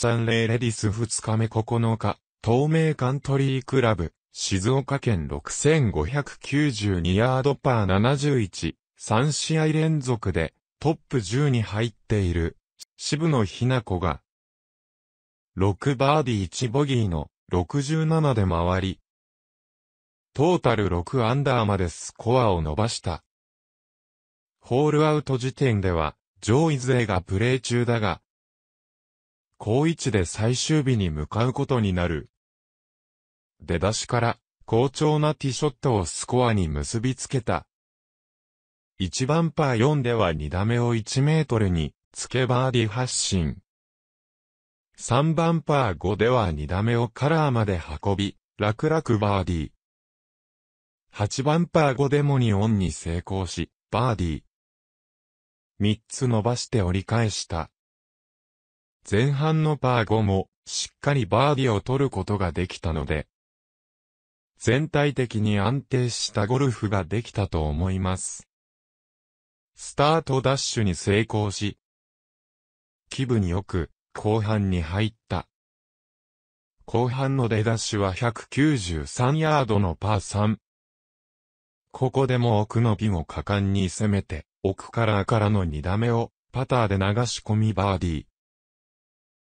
サンレイレディス2日目9日、透明カントリークラブ、静岡県6592ヤードパー71、3試合連続でトップ10に入っている、渋野ひな子が、6バーディー1ボギーの67で回り、トータル6アンダーまでスコアを伸ばした。ホールアウト時点では、上位勢がプレー中だが、高一で最終日に向かうことになる。出だしから、好調なティショットをスコアに結びつけた。1番パー4では2打目を1メートルに、つけバーディ発進。3番パー5では2打目をカラーまで運び、楽々バーディ8番パー5でもにオンに成功し、バーディ3つ伸ばして折り返した。前半のパー5も、しっかりバーディを取ることができたので、全体的に安定したゴルフができたと思います。スタートダッシュに成功し、気分よく、後半に入った。後半の出だしは193ヤードのパー3。ここでも奥のピンを果敢に攻めて、奥からからの2打目を、パターで流し込みバーディー。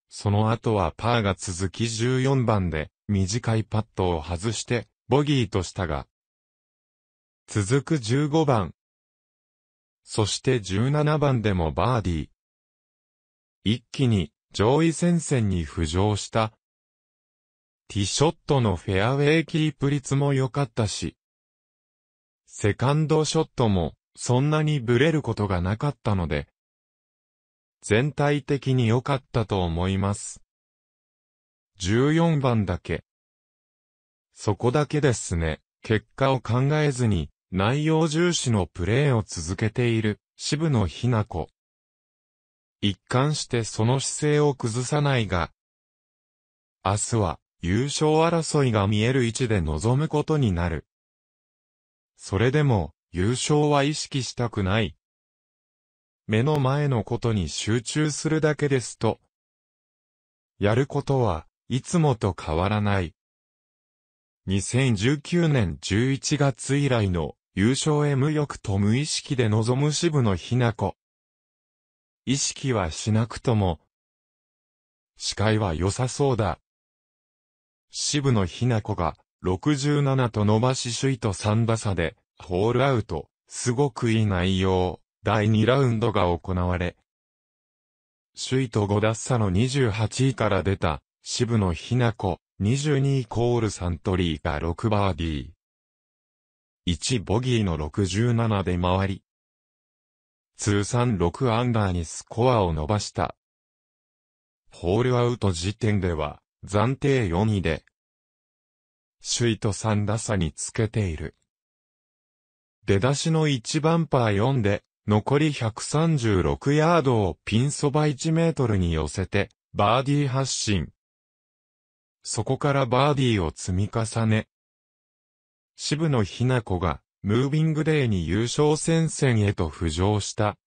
その後はパーが続き14番で、短いパットを外して、ボギーとしたが、続く15番。そして17番でもバーディー。一気に上位戦線に浮上した。ティショットのフェアウェイキープ率も良かったし。セカンドショットもそんなにブレることがなかったので、全体的に良かったと思います。14番だけ。そこだけですね。結果を考えずに、内容重視のプレーを続けている、渋野日向子。一貫してその姿勢を崩さないが、明日は優勝争いが見える位置で臨むことになる。それでも優勝は意識したくない。目の前のことに集中するだけですと、やることはいつもと変わらない。2019年11月以来の優勝へ無欲と無意識で臨む支部の日向子。意識はしなくとも、視界は良さそうだ。支部の日向子が67と伸ばし首位と3打差でホールアウト、すごくいい内容。第2ラウンドが行われ、首位と5打差の28位から出た、渋野日向子、22イコールサントリーが6バーディー。1ボギーの67で回り、通算6アンダーにスコアを伸ばした。ホールアウト時点では、暫定4位で、首位と3打差につけている。出だしの1番パー4で、残り136ヤードをピンそば1メートルに寄せて、バーディー発進。そこからバーディーを積み重ね、渋野日向子が、ムービングデーに優勝戦線へと浮上した。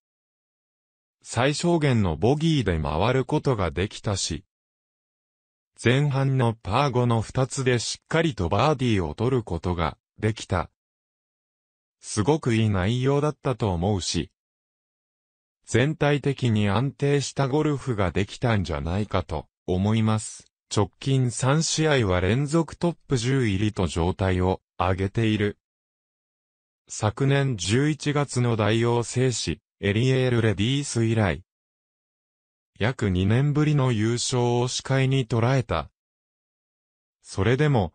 最小限のボギーで回ることができたし、前半のパー5の2つでしっかりとバーディーを取ることができた。すごくいい内容だったと思うし、全体的に安定したゴルフができたんじゃないかと思います。直近3試合は連続トップ10入りと状態を上げている。昨年11月の大王制止、エリエール・レディース以来、約2年ぶりの優勝を視界に捉えた。それでも、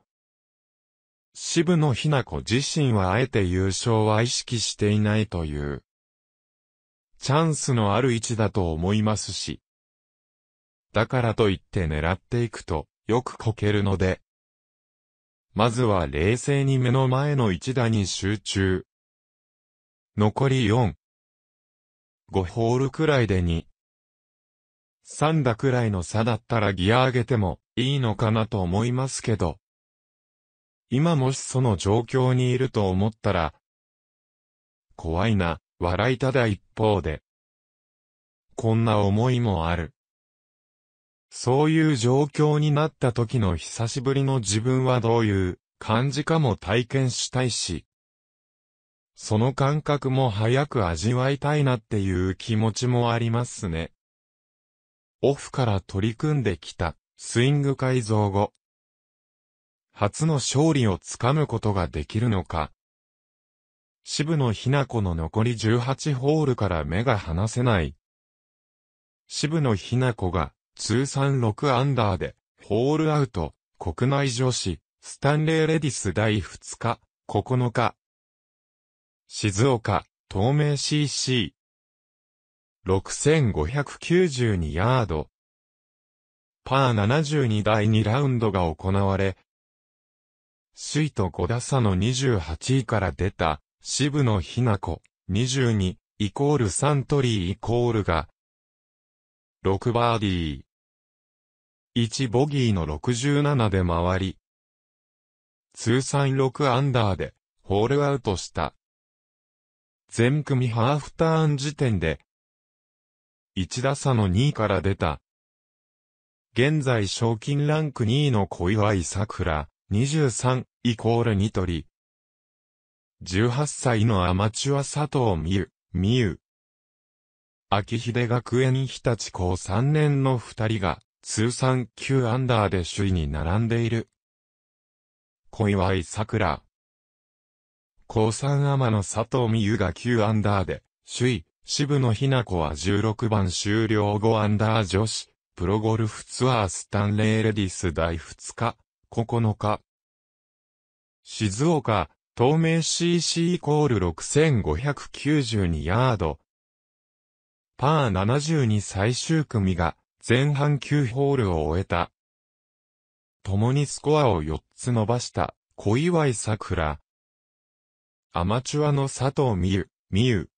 渋野日向子自身はあえて優勝は意識していないという。チャンスのある位置だと思いますし。だからといって狙っていくと、よくこけるので。まずは冷静に目の前の一打に集中。残り4。5ホールくらいで2。3打くらいの差だったらギア上げてもいいのかなと思いますけど。今もしその状況にいると思ったら、怖いな、笑いただ一方で。こんな思いもある。そういう状況になった時の久しぶりの自分はどういう感じかも体験したいし、その感覚も早く味わいたいなっていう気持ちもありますね。オフから取り組んできたスイング改造後、初の勝利をつかむことができるのか。渋野日向子の残り18ホールから目が離せない。渋野日向子が通算6アンダーでホールアウト国内女子スタンレーレディス第2日9日静岡東名 CC 6592ヤードパー72第2ラウンドが行われ首位と5打差の28位から出た、渋野日向子、22、イコールサントリーイコールが、6バーディー。1ボギーの67で回り、通算6アンダーで、ホールアウトした。全組ハーフターン時点で、1打差の2位から出た。現在賞金ランク2位の小祝桜。23イコールニトリ。18歳のアマチュア佐藤美優、美優。秋秀学園日立高3年の2人が、通算9アンダーで首位に並んでいる。小祝桜。高3マの佐藤美優が9アンダーで、首位、渋野日向子は16番終了後アンダー女子、プロゴルフツアースタンレーレディス第2日、9日。静岡、東名 CC イコール6592ヤード。パー72最終組が前半9ホールを終えた。共にスコアを4つ伸ばした小祝桜。アマチュアの佐藤美優、美優。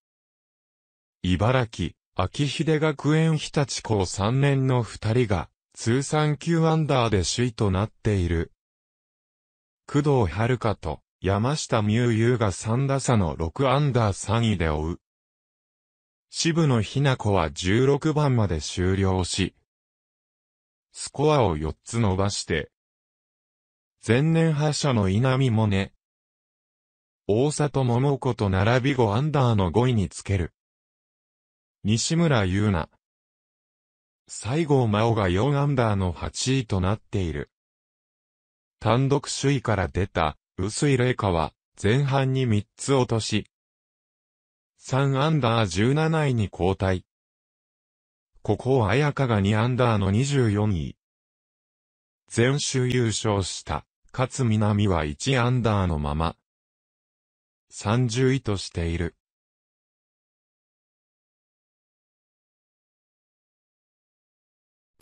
茨城、秋秀学園日立校3年の2人が通算9アンダーで首位となっている。工藤遥と山下美優優が3打差の6アンダー3位で追う。渋野日向子は16番まで終了し、スコアを4つ伸ばして、前年覇者の稲見もね、大里桃子と並び5アンダーの5位につける。西村優奈、西郷真央が4アンダーの8位となっている。単独首位から出た、薄井玲香は、前半に3つ落とし、3アンダー17位に交代。ここを綾香が2アンダーの24位。前週優勝した、勝南は1アンダーのまま、30位としている。